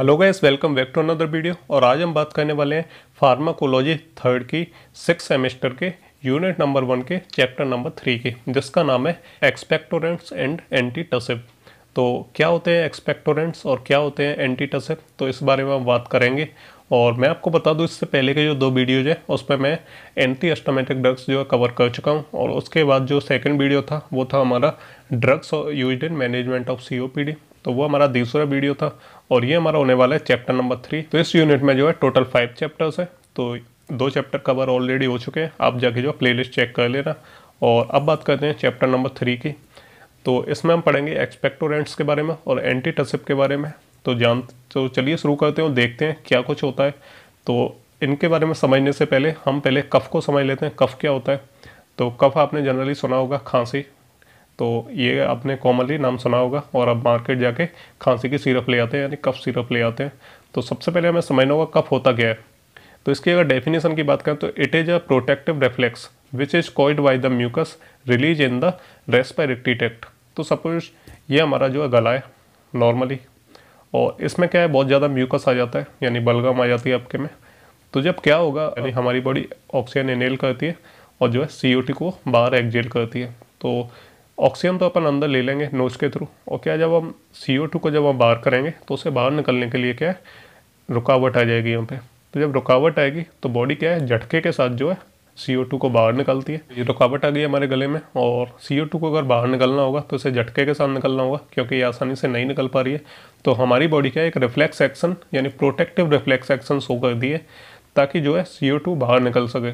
hello guys welcome back to another video और आज हम बात करने वाले हैं फार्माकोलॉजी थर्ड की सिक्स सेमेस्टर के यूनिट नंबर वन के चैप्टर नंबर थ्री के जिसका नाम है एक्सपेक्टोरेंट्स एंड एंटी टसिप तो क्या होते हैं एक्सपेक्टोरेंट्स और क्या होते हैं एंटी टसिप तो इस बारे में हम बात करेंगे और मैं आपको बता दूं इससे पहले के जो दो वीडियोज है पर मैं एंटी एस्टोमेटिक ड्रग्स जो है कवर कर चुका हूं और उसके बाद जो सेकंड वीडियो था वो था हमारा drugs use in management of c तो वो हमारा दूसरा वीडियो था और ये हमारा होने वाला है चैप्टर नंबर थ्री तो इस यूनिट में जो है टोटल फाइव चैप्टर्स है तो दो चैप्टर कवर ऑलरेडी हो चुके हैं आप जाके जो प्लेलिस्ट चेक कर लेना और अब बात करते हैं चैप्टर नंबर थ्री की तो इसमें हम पढ़ेंगे एक्सपेक्टोरेंट्स के बारे में और एंटी टसिप के बारे में तो जान तो चलिए शुरू करते हैं देखते हैं क्या कुछ होता है तो इनके बारे में समझने से पहले हम पहले कफ़ को समझ लेते हैं कफ़ क्या होता है तो कफ़ आपने जनरली सुना होगा खांसी तो ये आपने कॉमनली नाम सुना होगा और आप मार्केट जाके खांसी की सिरप ले आते हैं यानी कफ सिरप ले आते हैं तो सबसे पहले हमें समझना होगा कफ होता क्या है तो इसकी अगर डेफिनेशन की बात करें तो it is a protective reflex which is caused by the mucus release in the respiratory tract तो सपोज ये हमारा जो है गला है नॉर्मली और इसमें क्या है बहुत ज़्यादा म्यूकस आ जाता है यानी बलगम आ जाती है आपके में तो जब क्या होगा यानी हमारी बॉडी ऑक्सीजन इनेल करती है और जो है सी को बाहर एक्जेल करती है तो ऑक्सीजन तो अपन अंदर ले लेंगे नोज के थ्रू और क्या जब हम सी ओ टू को जब हम बाहर करेंगे तो उसे बाहर निकलने के लिए क्या है रुकावट आ जाएगी यहाँ पे तो जब रुकावट आएगी तो बॉडी क्या है झटके के साथ जो है सी ओ टू को बाहर निकलती है ये रुकावट आ गई हमारे गले में और सी ओ टू को अगर बाहर निकलना होगा तो इसे झटके के साथ निकलना होगा क्योंकि ये आसानी से नहीं निकल पा रही है तो हमारी बॉडी क्या है एक रिफ्लेक्स एक्शन यानी प्रोटेक्टिव रिफ्लेक्स एक्शन शो कर दिए ताकि जो है सी ओ टू बाहर निकल सके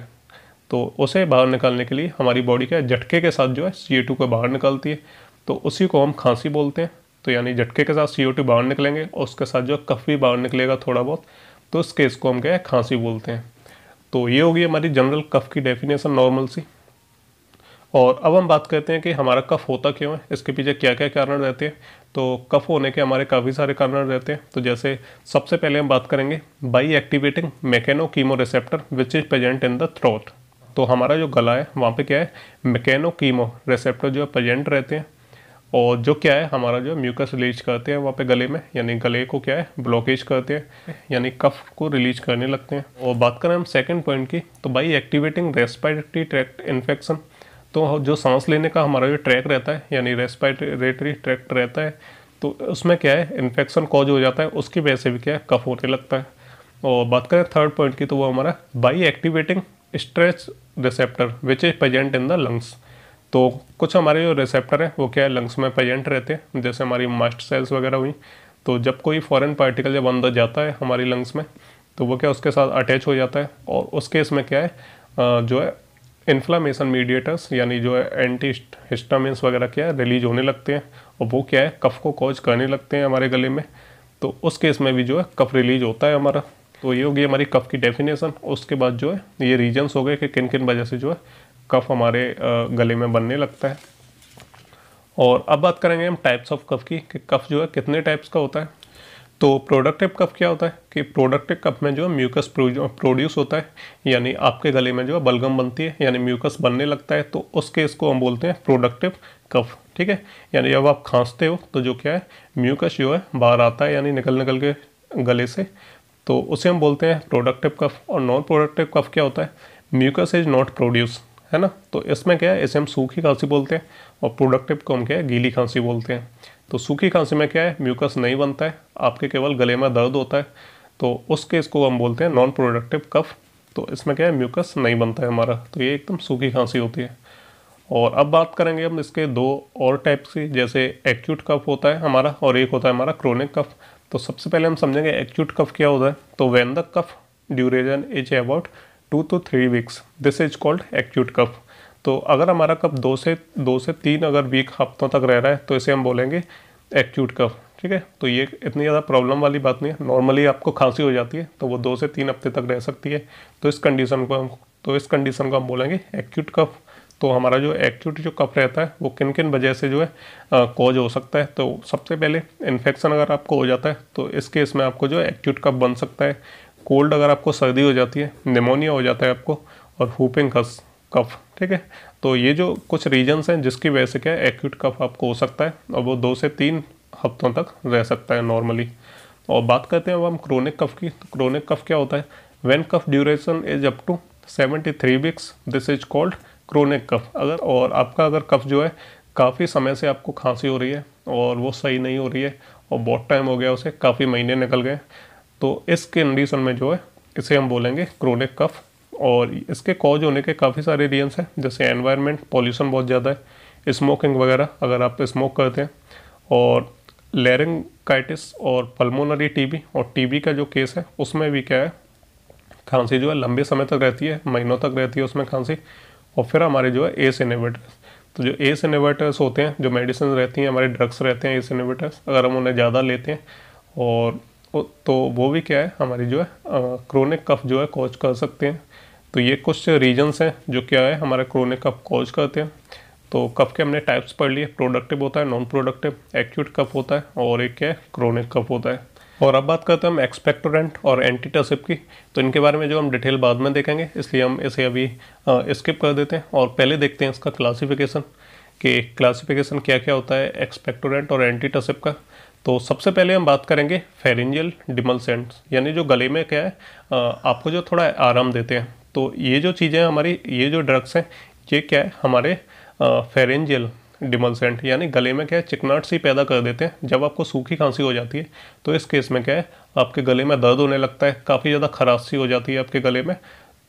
तो उसे बाहर निकालने के लिए हमारी बॉडी क्या झटके के साथ जो है सी को बाहर निकालती है तो उसी को हम खांसी बोलते हैं तो यानी झटके के साथ सी बाहर निकलेंगे और उसके साथ जो कफ भी बाहर निकलेगा थोड़ा बहुत तो उस केस को हम क्या है खांसी बोलते हैं तो ये होगी हमारी जनरल कफ की डेफिनेशन नॉर्मल सी और अब हम बात करते हैं कि हमारा कफ होता क्यों है इसके पीछे क्या क्या कारण रहते हैं तो कफ होने के हमारे काफ़ी सारे कारण रहते हैं तो जैसे सबसे पहले हम बात करेंगे by activating mechano chemo receptor which is present in the throat तो हमारा जो गला है वहाँ पे क्या है मैकेनो कीमो रेसेप्टर जो है प्रजेंट रहते हैं और जो क्या है हमारा जो म्यूकस रिलीज करते हैं वहाँ पे गले में यानी गले को क्या है ब्लॉकेज करते हैं यानी कफ को रिलीज करने लगते हैं और बात करें हम सेकेंड पॉइंट की तो भाई एक्टिवेटिंग रेस्पायरेटरी ट्रैक्ट इन्फेक्शन तो जो सांस लेने का हमारा जो ट्रैक रहता है यानी रेस्पायरेटरी ट्रैक्ट रहता है तो उसमें क्या है इन्फेक्शन कॉज हो जाता है उसकी वजह से भी क्या है कफ होने लगता है और बात करें थर्ड पॉइंट की तो वो हमारा by activating stretch receptor which is present in the lungs तो कुछ हमारे जो रिसेप्टर हैं वो क्या है लंग्स में प्रजेंट रहते हैं जैसे हमारी मस्ट सेल्स वगैरह हुई तो जब कोई फॉरेन पार्टिकल जब अंदर जाता है हमारी लंग्स में तो वो क्या उसके साथ अटैच हो जाता है और उस केस में क्या है जो है इन्फ्लामेशन मीडिएटर्स यानी जो है एंटी हिस्टामिन वगैरह क्या है रिलीज होने लगते हैं और वो क्या है कफ को कॉज करने लगते हैं हमारे गले में तो उस केस में भी जो है कफ रिलीज होता है हमारा तो ये होगी हमारी कफ़ की डेफिनेशन उसके बाद जो है ये रीजन्स हो गए कि किन किन वजह से जो है कफ़ हमारे गले में बनने लगता है और अब बात करेंगे हम टाइप्स ऑफ कफ़ की कि कफ़ जो है कितने टाइप्स का होता है तो प्रोडक्टिव कफ क्या होता है कि प्रोडक्टिव कफ में जो है म्यूकस प्रोड्यूस होता है यानी आपके गले में जो है बलगम बनती है यानी म्यूकस बनने लगता है तो उस केस को हम बोलते हैं प्रोडक्टिव कफ ठीक है यानी जब आप खांसते हो तो जो क्या है म्यूकस जो है बाहर आता है यानी निकल निकल के गले से तो उसे हम बोलते हैं प्रोडक्टिव कफ और नॉन प्रोडक्टिव कफ क्या होता है म्यूकस इज नॉट प्रोड्यूस है ना तो इसमें क्या है इसे हम सूखी खांसी बोलते हैं और प्रोडक्टिव को हम क्या है गीली खांसी बोलते हैं तो सूखी खांसी में क्या है म्यूकस नहीं बनता है आपके केवल गले में दर्द होता है तो उस केस को हम बोलते हैं नॉन प्रोडक्टिव कफ तो इसमें क्या है म्यूकस नहीं बनता है हमारा तो ये एकदम सूखी खांसी होती है और अब बात करेंगे हम इसके दो और टाइप्स की जैसे एक्यूट कफ होता है हमारा और एक होता है हमारा क्रोनिक कफ तो सबसे पहले हम समझेंगे एक्यूट कफ क्या होता है तो when the cough duration is about two two three weeks this is called acute cough तो अगर हमारा कफ दो से दो से तीन अगर वीक हफ्तों तक रह रहा है तो इसे हम बोलेंगे एक्यूट कफ ठीक है तो ये इतनी ज़्यादा प्रॉब्लम वाली बात नहीं है नॉर्मली आपको खांसी हो जाती है तो वो दो से तीन हफ्ते तक रह सकती है तो इस कंडीशन को हम तो इस कंडीशन को हम बोलेंगे एक्यूट कफ तो हमारा जो एक्यूट जो कफ रहता है वो किन किन वजह से जो है कॉज हो सकता है तो सबसे पहले इन्फेक्शन अगर आपको हो जाता है तो इस केस में आपको जो एक्यूट कफ बन सकता है कोल्ड अगर आपको सर्दी हो जाती है निमोनिया हो जाता है आपको और हुपिंग कस कफ ठीक है तो ये जो कुछ रीजन्स हैं जिसकी वजह से क्या है एक्यूट कफ आपको हो सकता है और वो दो से तीन हफ्तों तक रह सकता है नॉर्मली और बात करते हैं अब हम क्रोनिक कफ की तो क्रोनिक कफ क्या होता है when cough duration is up to seventy three weeks this is called chronic कफ अगर और आपका अगर कफ जो है काफ़ी समय से आपको खांसी हो रही है और वो सही नहीं हो रही है और बहुत टाइम हो गया उसे काफ़ी महीने निकल गए तो इस कंडीशन में जो है इसे हम बोलेंगे क्रोनिक कफ और इसके कॉज होने के काफ़ी सारे रीजन्स हैं जैसे एनवायरनमेंट पॉल्यूशन बहुत ज़्यादा है स्मोकिंग वगैरह अगर आप स्मोक करते हैं और लेरिंगटिस और पल्मोनरी टीबी और टीबी का जो केस है उसमें भी क्या है खांसी जो है लंबे समय तक रहती है महीनों तक रहती है उसमें खांसी और फिर हमारे जो है एस इनिवेटर्स तो जो एस इनिवेटर्स होते हैं जो मेडिसिन रहती हैं हमारे ड्रग्स रहते हैं एस इनिवेटर्स अगर हम उन्हें ज़्यादा लेते हैं और तो वो भी क्या है हमारी जो है क्रोनिक कफ जो है कॉज कर सकते हैं तो ये कुछ रीजन्स हैं जो क्या है हमारे क्रोनिक कफ कॉज करते हैं तो कफ के हमने टाइप्स पढ़ लिए प्रोडक्टिव होता है नॉन प्रोडक्टिव एक्यूट कफ होता है और एक क्या है क्रोनिक कफ होता है और अब बात करते हैं हम एक्सपेक्टोरेंट और एंटीटसिप की तो इनके बारे में जो हम डिटेल बाद में देखेंगे इसलिए हम इसे अभी स्किप कर देते हैं और पहले देखते हैं इसका क्लासिफिकेशन कि क्लासिफिकेशन क्या क्या होता है एक्सपेक्टोरेंट और एंटीटसिप का तो सबसे पहले हम बात करेंगे फेरेंजियल डिमलसेंट्स यानी जो गले में क्या है आपको जो थोड़ा आराम देते हैं तो ये जो चीज़ें हमारी ये जो ड्रग्स हैं ये क्या है हमारे फेरेंजियल डिमलसेंट यानी गले में क्या है चिकनाहट सी पैदा कर देते हैं जब आपको सूखी खांसी हो जाती है तो इस केस में क्या है आपके गले में दर्द होने लगता है काफ़ी ज़्यादा खराश सी हो जाती है आपके गले में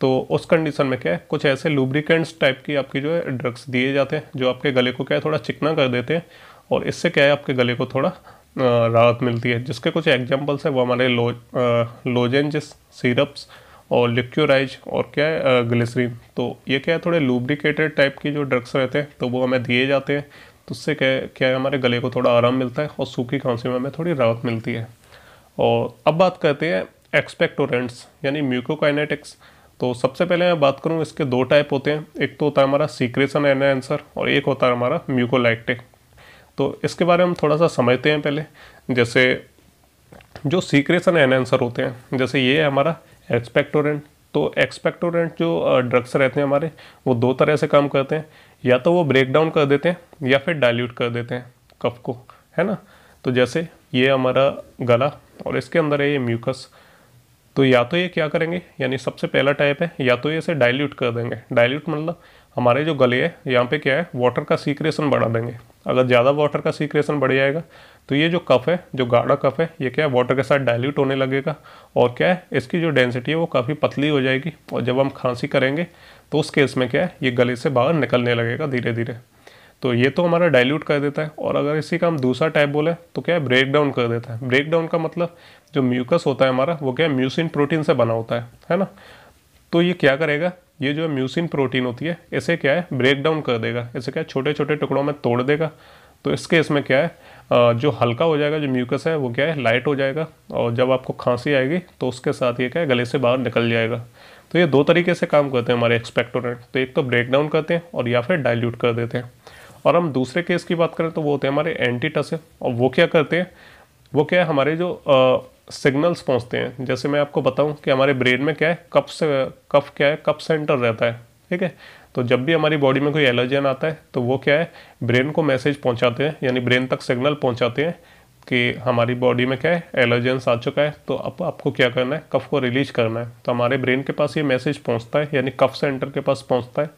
तो उस कंडीशन में क्या है कुछ ऐसे लुब्रिकेंट्स टाइप की आपकी जो है ड्रग्स दिए जाते हैं जो आपके गले को क्या है थोड़ा चिकना कर देते हैं और इससे क्या है आपके गले को थोड़ा राहत मिलती है जिसके कुछ एग्जाम्पल्स हैं वो हमारे लो लोजेंजिस सिरप्स और लिक्योराइज और क्या है ग्लिसरीन तो ये क्या है थोड़े लुब्रिकेटेड टाइप के जो ड्रग्स रहते हैं तो वो हमें दिए जाते हैं तो उससे क्या क्या है हमारे गले को थोड़ा आराम मिलता है और सूखी खांसी में हमें थोड़ी राहत मिलती है और अब बात करते हैं एक्सपेक्टोरेंट्स यानी म्यूकोकाइनेटिक्स तो सबसे पहले मैं बात करूँ इसके दो टाइप होते हैं एक तो होता है हमारा सीक्रेशन एनहांसर और एक होता है हमारा म्यूकोलाइटिक तो इसके बारे में हम थोड़ा सा समझते हैं पहले जैसे जो सीक्रेशन एनहांसर होते हैं जैसे ये है हमारा एक्सपेक्टोरेंट तो एक्सपेक्टोरेंट जो ड्रग्स रहते हैं हमारे वो दो तरह से काम करते हैं या तो वो ब्रेक डाउन कर देते हैं या फिर डाइल्यूट कर देते हैं कफ को है ना तो जैसे ये हमारा गला और इसके अंदर है ये म्यूकस तो या तो ये क्या करेंगे यानी सबसे पहला टाइप है या तो ये इसे डाइल्यूट कर देंगे डाइल्यूट मतलब हमारे जो गले है यहाँ पे क्या है वाटर का सीक्रेशन बढ़ा देंगे अगर ज़्यादा वाटर का सीक्रेशन बढ़ जाएगा तो ये जो कफ है जो गाढ़ा कफ है ये क्या है वाटर के साथ डाइल्यूट होने लगेगा और क्या है इसकी जो डेंसिटी है वो काफ़ी पतली हो जाएगी और जब हम खांसी करेंगे तो उस केस में क्या है ये गले से बाहर निकलने लगेगा धीरे धीरे तो ये तो हमारा डाइल्यूट कर देता है और अगर इसी का हम दूसरा टाइप बोले तो क्या है ब्रेक डाउन कर देता है ब्रेक डाउन का मतलब जो म्यूकस होता है हमारा वो क्या है म्यूसिन प्रोटीन से बना होता है है ना तो ये क्या करेगा ये जो म्यूसिन प्रोटीन होती है इसे क्या है ब्रेक डाउन कर देगा इसे क्या है छोटे छोटे टुकड़ों में तोड़ देगा तो इसके इसमें क्या है जो हल्का हो जाएगा जो म्यूकस है वो क्या है लाइट हो जाएगा और जब आपको खांसी आएगी तो उसके साथ ये क्या है गले से बाहर निकल जाएगा तो ये दो तरीके से काम करते हैं हमारे एक्सपेक्टोरेंट तो एक तो ब्रेक डाउन करते हैं और या फिर डाइल्यूट कर देते हैं और हम दूसरे केस की बात करें तो वो होते हैं हमारे एंटीटसिव और वो क्या करते हैं वो क्या है हमारे जो सिग्नल्स पहुंचते हैं जैसे मैं आपको बताऊं कि हमारे ब्रेन में क्या है कफ से कफ क्या है कफ सेंटर रहता है ठीक है तो जब भी हमारी बॉडी में कोई एलर्जन आता है तो वो क्या है ब्रेन को मैसेज पहुंचाते हैं यानी ब्रेन तक सिग्नल पहुंचाते हैं कि हमारी बॉडी में क्या है एलर्जेंस आ चुका है तो अब आपको क्या करना है कफ को रिलीज करना है तो हमारे ब्रेन के पास ये मैसेज पहुंचता है यानी कफ सेंटर के पास पहुंचता है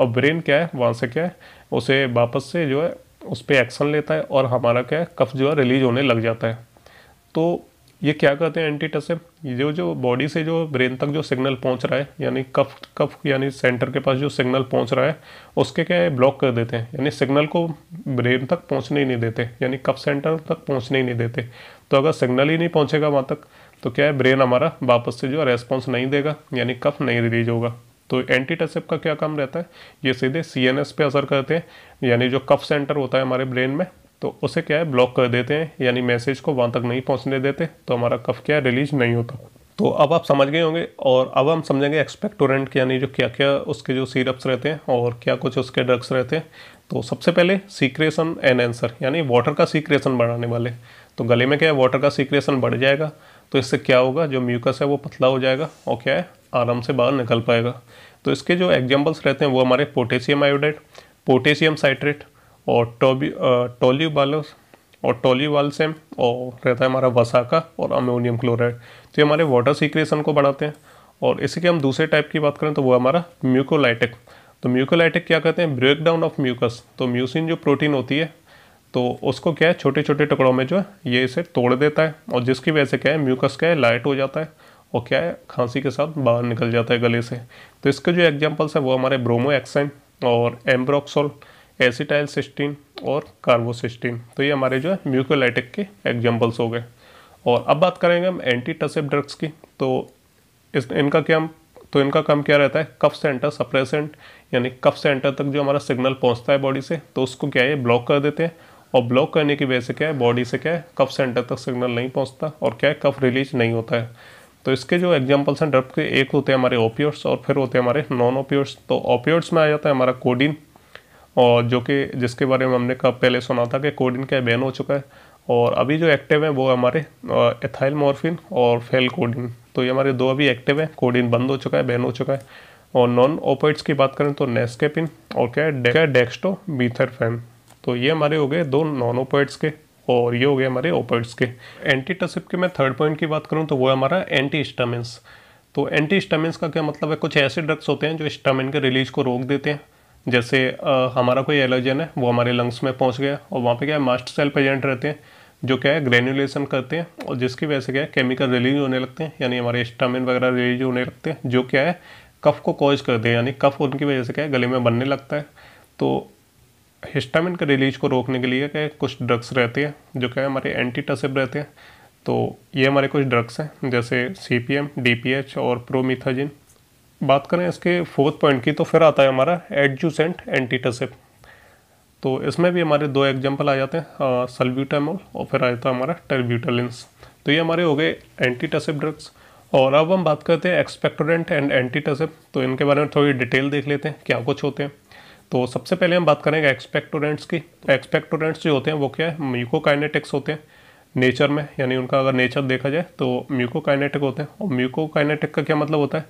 और ब्रेन क्या है वहाँ से क्या है उसे वापस से जो है उस पर एक्शन लेता है और हमारा क्या है कफ जो है रिलीज होने लग जाता है तो ये क्या कहते हैं एंटी टसिप जो जो बॉडी से जो ब्रेन तक जो सिग्नल पहुंच रहा है यानी कफ कफ यानी सेंटर के पास जो सिग्नल पहुंच रहा है उसके क्या है ब्लॉक कर देते हैं यानी सिग्नल को ब्रेन तक पहुंचने ही नहीं देते यानी कफ सेंटर तक पहुंचने ही नहीं देते तो अगर सिग्नल ही नहीं पहुँचेगा वहाँ तक तो क्या है ब्रेन हमारा वापस से जो है रेस्पॉन्स नहीं देगा यानी कफ नहीं रिलीज होगा तो एंटी टसेप का क्या काम रहता है ये सीधे सी एन एस पे असर करते हैं यानी जो कफ सेंटर होता है हमारे ब्रेन में तो उसे क्या है ब्लॉक कर देते हैं यानी मैसेज को वहाँ तक नहीं पहुँचने देते तो हमारा कफ क्या है रिलीज नहीं होता तो अब आप समझ गए होंगे और अब हम समझेंगे एक्सपेक्टोरेंट यानी जो क्या क्या उसके जो सीरप्स रहते हैं और क्या कुछ उसके ड्रग्स रहते हैं तो सबसे पहले सीक्रेशन एन एंसर यानी वाटर का सीक्रेशन बढ़ाने वाले तो गले में क्या है वाटर का सीक्रेशन बढ़ जाएगा तो इससे क्या होगा जो म्यूकस है वो पतला हो जाएगा और क्या है आराम से बाहर निकल पाएगा तो इसके जो एग्जाम्पल्स रहते हैं वो हमारे पोटेशियम आयोडाइड पोटेशियम साइट्रेट और टोबी टोलीबालोस और सेम और रहता है हमारा वसाका और अमोनियम क्लोराइड तो ये हमारे वाटर सीक्रेशन को बढ़ाते हैं और इसी के हम दूसरे टाइप की बात करें तो वो हमारा म्यूकोलाइटिक तो म्यूकोलाइटिक क्या कहते हैं ब्रेक डाउन ऑफ म्यूकस तो म्यूसिन जो प्रोटीन होती है तो उसको क्या है छोटे छोटे टुकड़ों में जो है ये इसे तोड़ देता है और जिसकी वजह से क्या है म्यूकस क्या है लाइट हो जाता है और क्या है खांसी के साथ बाहर निकल जाता है गले से तो इसके जो एग्जाम्पल्स हैं वो हमारे ब्रोमो एक्साइन और एम्ब्रोक्सोल एसिटाइल सिस्टीन और कार्बोसिस्टीन तो ये हमारे जो है म्यूकोलाइटिक के एग्जाम्पल्स हो गए और अब बात करेंगे हम एंटी टसिप ड्रग्स की तो इस इनका क्या हम तो इनका काम क्या रहता है कफ सेंटर सप्रेसेंट यानी कफ सेंटर तक जो हमारा सिग्नल पहुंचता है बॉडी से तो उसको क्या है ब्लॉक कर देते हैं और ब्लॉक करने की वजह से क्या है बॉडी से क्या है कफ सेंटर तक सिग्नल नहीं पहुंचता और क्या है कफ रिलीज नहीं होता है तो इसके जो एग्जाम्पल्स हैं ड्रग के एक होते हैं हमारे ओपियोड्स और फिर होते हैं हमारे नॉन ओपियोड्स तो ओपियोड्स में आ जाता है हमारा कोडिन और जो कि जिसके बारे में हमने कब पहले सुना था कि कोडिन का बैन हो चुका है और अभी जो एक्टिव है वो हमारे एथाइल मॉर्फिन और फेल कोडिन तो ये हमारे दो अभी एक्टिव हैं कोडिन बंद हो चुका है बैन हो चुका है और नॉन ओपोइट्स की बात करें तो नेस्केपिन और क्या है क्या बीथर फैन तो ये हमारे हो गए दो नॉन ओपोइट्स के और ये हो गए हमारे ओपोइट्स के एंटी टसिप के मैं थर्ड पॉइंट की बात करूँ तो वो है हमारा एंटी स्टामिन्स तो एंटी स्टामिन्स का क्या मतलब है कुछ ऐसे ड्रग्स होते हैं जो स्टामिन के रिलीज को रोक देते हैं जैसे आ, हमारा कोई एलर्जन है वो हमारे लंग्स में पहुंच गया और वहाँ पे क्या है मास्ट सेल प्रेजेंट रहते हैं जो क्या है ग्रेनुलेशन करते हैं और जिसकी वजह से क्या है केमिकल रिलीज होने लगते हैं यानी हमारे स्टामिन वगैरह रिलीज होने लगते हैं जो क्या है कफ को कॉज करते हैं यानी कफ उनकी वजह से क्या है गले में बनने लगता है तो हिस्टामिन के रिलीज को रोकने के लिए क्या कुछ ड्रग्स रहते हैं जो क्या है हमारे एंटी टसिप रहते हैं तो ये हमारे कुछ ड्रग्स हैं जैसे c p m d p h और प्रोमिथाजिन बात करें इसके फोर्थ पॉइंट की तो फिर आता है हमारा एडजूसेंट एंटीटसिप तो इसमें भी हमारे दो एग्जाम्पल आ जाते हैं सल्ब्यूटामोल और फिर आ जाता है हमारा टर्ब्यूटलिन्स तो ये हमारे हो गए एंटीटसिप ड्रग्स और अब हम बात करते हैं एक्सपेक्टोरेंट एंड एंटीटसिप तो इनके बारे में थोड़ी डिटेल देख लेते हैं क्या कुछ होते हैं तो सबसे पहले हम बात करेंगे एक्सपेक्टोरेंट्स की तो एक्सपेक्टोरेंट्स जो होते हैं वो क्या है म्यूकोकाइनेटिक्स होते हैं नेचर में यानी उनका अगर नेचर देखा जाए तो म्यूकोकाइनेटिक होते हैं और म्यूकोकाइनेटिक का क्या मतलब होता है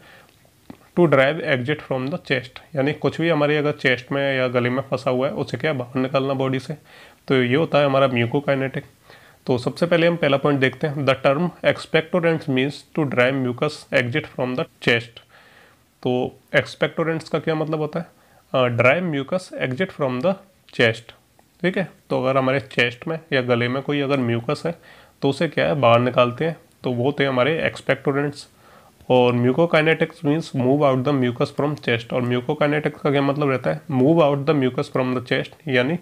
to drive exit from the chest यानी कुछ भी हमारी अगर चेस्ट में या गले में फंसा हुआ है उसे क्या बाहर निकालना बॉडी से तो ये होता है हमारा म्यूकोकाइनेटिक तो सबसे पहले हम पहला पॉइंट देखते हैं the term expectorants means to drive mucus exit from the chest तो एक्सपेक्टोरेंट्स का क्या मतलब होता है drive mucus exit from the chest ठीक है तो अगर हमारे चेस्ट में या गले में कोई अगर म्यूकस है तो उसे क्या है बाहर निकालते हैं तो वो होते हैं हमारे एक्सपेक्टोरेंट्स और mucokinetics means move out the mucus from chest और म्यूकोकाइनेटिक्स का क्या मतलब रहता है move out the mucus from the chest यानी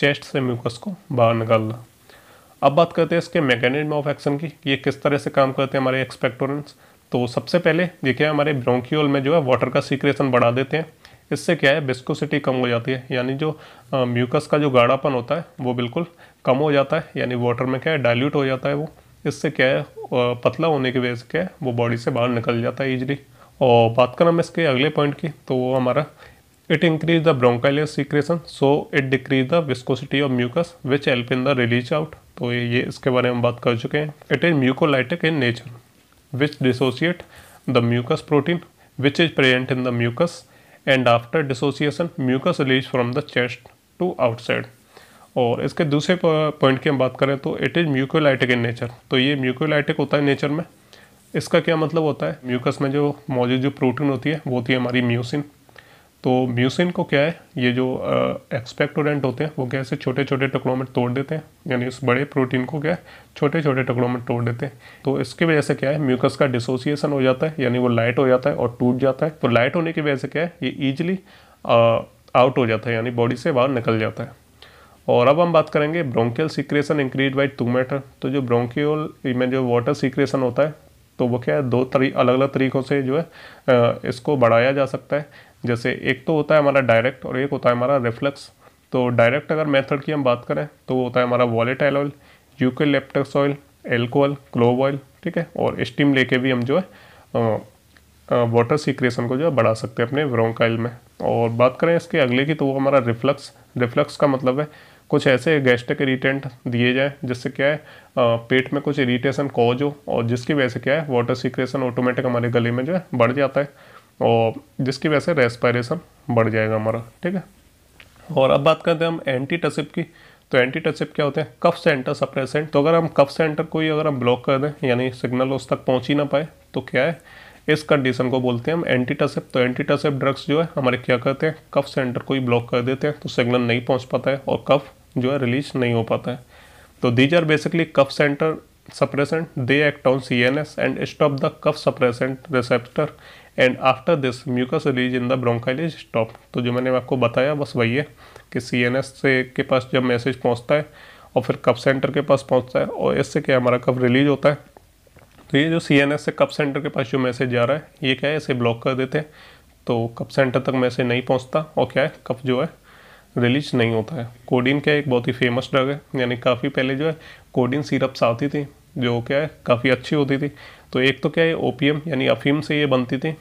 चेस्ट से म्यूकस को बाहर निकालना अब बात करते हैं इसके मैकेनिज्म ऑफ एक्शन की ये किस तरह से काम करते हैं हमारे एक्सपेक्टोरेंट्स तो सबसे पहले ये क्या है हमारे ब्रोंकियोल में जो है वाटर का सीक्रेशन बढ़ा देते हैं इससे क्या है बिस्कोसिटी कम हो जाती है यानी जो म्यूकस का जो गाढ़ापन होता है वो बिल्कुल कम हो जाता है यानी वाटर में क्या है डायल्यूट हो जाता है वो इससे क्या है पतला होने की वजह से क्या है वो बॉडी से बाहर निकल जाता है ईजिली और बात करें हम इसके अगले पॉइंट की तो वो हमारा it increase the bronchiolar secretion so it decrease the viscosity of mucus which help in the release out तो ये इसके बारे में बात कर चुके हैं it is mucolytic in nature which dissociate the mucus protein which is present in the mucus and after dissociation mucus release from the chest to outside और इसके दूसरे पॉइंट की हम बात करें तो it is mucolytic in nature तो ये म्यूकोलाइटिक होता है नेचर में इसका क्या मतलब होता है म्यूकस में जो मौजूद जो प्रोटीन होती है वो होती है हमारी म्यूसिन तो म्यूसिन को क्या है ये जो एक्सपेक्टोरेंट होते हैं वो कैसे छोटे छोटे टुकड़ों में तोड़ देते हैं यानी उस बड़े प्रोटीन को क्या है छोटे छोटे टुकड़ों में तोड़ देते हैं तो इसकी वजह से क्या है म्यूकस का डिसोसिएशन हो जाता है यानी वो लाइट हो जाता है और टूट जाता है तो लाइट होने की वजह से क्या है ये ईजिली आउट हो जाता है यानी बॉडी से बाहर निकल जाता है और अब हम बात करेंगे bronchial secretion increase by two matter तो जो ब्रोंकियल में जो वाटर सिक्रेशन होता है तो वो क्या है दो तरी अलग अलग तरीक़ों से जो है इसको बढ़ाया जा सकता है जैसे एक तो होता है हमारा डायरेक्ट और एक होता है हमारा रिफ्लक्स तो डायरेक्ट अगर मेथड की हम बात करें तो वो होता है हमारा volatile oil eucalyptus oil alcohol clove oil ठीक है और स्टीम लेके भी हम जो है वाटर सिक्रेशन को जो है बढ़ा सकते हैं अपने ब्रोंकाइल में और बात करें इसके अगले की तो वो हमारा रिफ्लक्स रिफ्लक्स का मतलब है कुछ ऐसे गैस्ट्रिक इरीटेंट दिए जाए जिससे क्या है पेट में कुछ इरीटेशन कॉज हो और जिसकी वजह से क्या है वाटर सिक्रेशन ऑटोमेटिक हमारे गले में जो है बढ़ जाता है और जिसकी वजह से रेस्पायरेशन बढ़ जाएगा हमारा ठीक है और अब बात करते हैं हम एंटी टसिप की तो एंटी टसिप क्या होते हैं कफ सेंटर सप्रेसेंट तो अगर हम कफ सेंटर को ही अगर हम ब्लॉक कर दें यानी सिग्नल उस तक पहुँच ही ना पाए तो क्या है इस कंडीशन को बोलते हैं हम एंटीटासेप तो एंटीटासेप ड्रग्स जो है हमारे क्या करते हैं कफ सेंटर को ही ब्लॉक कर देते हैं तो सिग्नल नहीं पहुंच पाता है और कफ जो है रिलीज नहीं हो पाता है तो these are basically cough centre suppressant they act on cns and stop the cough suppressant receptor and after this mucus release in the bronchial is stop तो जो मैंने आपको बताया बस वही है कि सी एन एस से के पास जब मैसेज पहुँचता है और फिर कफ सेंटर के पास पहुँचता है और इससे क्या हमारा कफ रिलीज होता है तो ये जो सी से कप सेंटर के पास जो मैसेज जा रहा है ये क्या है इसे ब्लॉक कर देते हैं तो कप सेंटर तक मैसेज नहीं पहुँचता और क्या है कप जो है रिलीज नहीं होता है कोडिन क्या है एक बहुत ही फेमस ड्रग है यानी काफ़ी पहले जो है कोडिन सीरप्स आती थी जो क्या है काफ़ी अच्छी होती थी तो एक तो क्या है ओपीएम यानी अफीम से ये बनती थी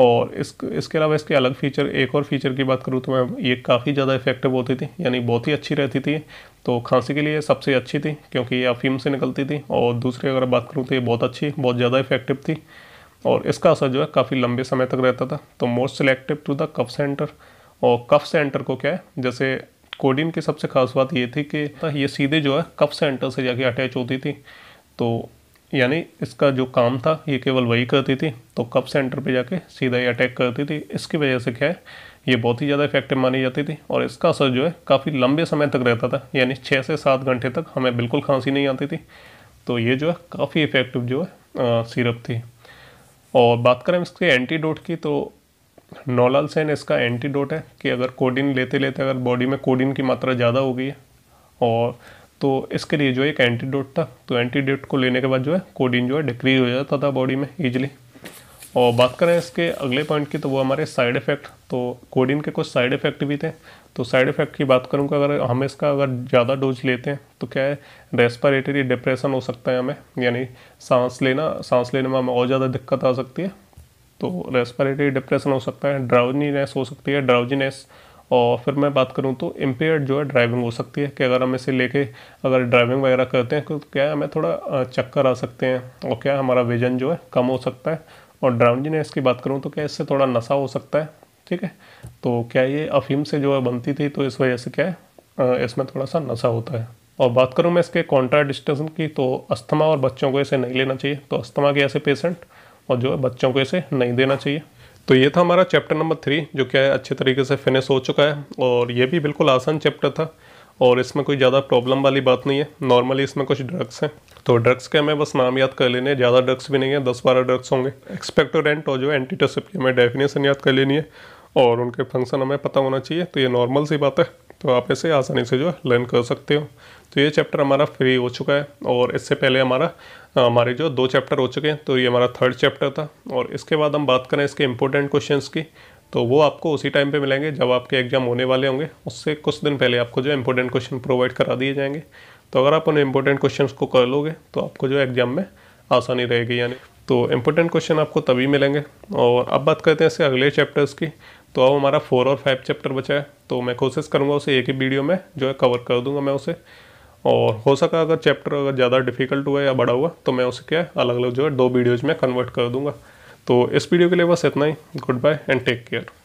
और इस इसके अलावा इसके अलग फीचर एक और फीचर की बात करूँ तो मैं ये काफ़ी ज़्यादा इफेक्टिव होती थी यानी बहुत ही अच्छी रहती थी तो खांसी के लिए सबसे अच्छी थी क्योंकि ये अफीम से निकलती थी और दूसरी अगर बात करूँ तो ये बहुत अच्छी बहुत ज़्यादा इफेक्टिव थी और इसका असर जो है काफ़ी लंबे समय तक रहता था तो most selective to the cough centre और कफ सेंटर को क्या है जैसे कोडिन की सबसे खास बात ये थी कि ये सीधे जो है कफ सेंटर से जाके अटैच होती थी तो यानी इसका जो काम था ये केवल वही करती थी तो कप सेंटर पे जाके सीधा ही अटैक करती थी इसकी वजह से क्या है ये बहुत ही ज़्यादा इफेक्टिव मानी जाती थी और इसका असर जो है काफ़ी लंबे समय तक रहता था यानी छः से सात घंटे तक हमें बिल्कुल खांसी नहीं आती थी तो ये जो है काफ़ी इफेक्टिव जो है सिरप थी और बात करें इसके एंटीडोट की तो नोलाल सेन इसका एंटीडोट है कि अगर कोडिन लेते लेते अगर बॉडी में कोडिन की मात्रा ज़्यादा हो गई है और तो इसके लिए जो एक एंटीडोट था तो एंटीडोट को लेने के बाद जो है कोडिन जो है डिक्रीज हो जाता था बॉडी में ईजिली और बात करें इसके अगले पॉइंट की तो वो हमारे साइड इफ़ेक्ट तो कोडीन के कुछ साइड इफ़ेक्ट भी थे तो साइड इफ़ेक्ट की बात करूँगा अगर हम इसका अगर ज़्यादा डोज लेते हैं तो क्या है रेस्पायरेटरी डिप्रेशन हो सकता है हमें यानी सांस लेना सांस लेने में हमें और ज़्यादा दिक्कत आ सकती है तो रेस्परेटरी डिप्रेशन हो सकता है ड्राउजीनेस हो सकती है ड्राउजीनेस और फिर मैं बात करूँ तो इम्पेयर जो है ड्राइविंग हो सकती है कि अगर हम इसे लेके अगर ड्राइविंग वगैरह करते हैं तो क्या हमें थोड़ा चक्कर आ सकते हैं और क्या हमारा विजन जो है कम हो सकता है और ने की बात करूँ तो क्या इससे थोड़ा नशा हो सकता है ठीक है तो क्या ये अफीम से जो है बनती थी तो इस वजह से क्या है इसमें थोड़ा सा नशा होता है और बात करूँ मैं इसके कॉन्ट्राडिस्टेशन की तो अस्थमा और बच्चों को इसे नहीं लेना चाहिए तो अस्थमा के ऐसे पेशेंट और जो है बच्चों को इसे नहीं देना चाहिए तो ये था हमारा चैप्टर नंबर थ्री जो क्या है अच्छे तरीके से फिनिश हो चुका है और ये भी बिल्कुल आसान चैप्टर था और इसमें कोई ज़्यादा प्रॉब्लम वाली बात नहीं है नॉर्मली इसमें कुछ ड्रग्स हैं तो ड्रग्स के हमें बस नाम याद कर लेने ज़्यादा ड्रग्स भी नहीं है दस बारह ड्रग्स होंगे एक्सपेक्टोरेंट और जो एंटीटोसिप की हमें डेफिनेशन याद कर लेनी है और उनके फंक्शन हमें पता होना चाहिए तो ये नॉर्मल सी बात है तो आप इसे आसानी से जो लर्न कर सकते हो तो ये चैप्टर हमारा फ्री हो चुका है और इससे पहले हमारा हमारे जो दो चैप्टर हो चुके हैं तो ये हमारा थर्ड चैप्टर था और इसके बाद हम बात करें इसके इम्पोर्टेंट क्वेश्चंस की तो वो आपको उसी टाइम पे मिलेंगे जब आपके एग्जाम होने वाले होंगे उससे कुछ दिन पहले आपको जो इम्पोर्टेंट क्वेश्चन प्रोवाइड करा दिए जाएंगे तो अगर आप उन इम्पोर्टेंट क्वेश्चन को कर लोगे तो आपको जो एग्जाम में आसानी रहेगी यानी तो इम्पोर्टेंट क्वेश्चन आपको तभी मिलेंगे और अब बात करते हैं इसके अगले चैप्टर्स की तो अब हमारा फोर और फाइव चैप्टर बचा है तो मैं कोशिश करूँगा उसे एक ही वीडियो में जो है कवर कर दूँगा मैं उसे और हो सका अगर चैप्टर अगर ज़्यादा डिफिकल्ट हुआ या बड़ा हुआ तो मैं उसे क्या अलग अलग जो है दो वीडियोज़ में कन्वर्ट कर दूँगा तो इस वीडियो के लिए बस इतना ही good bye and take care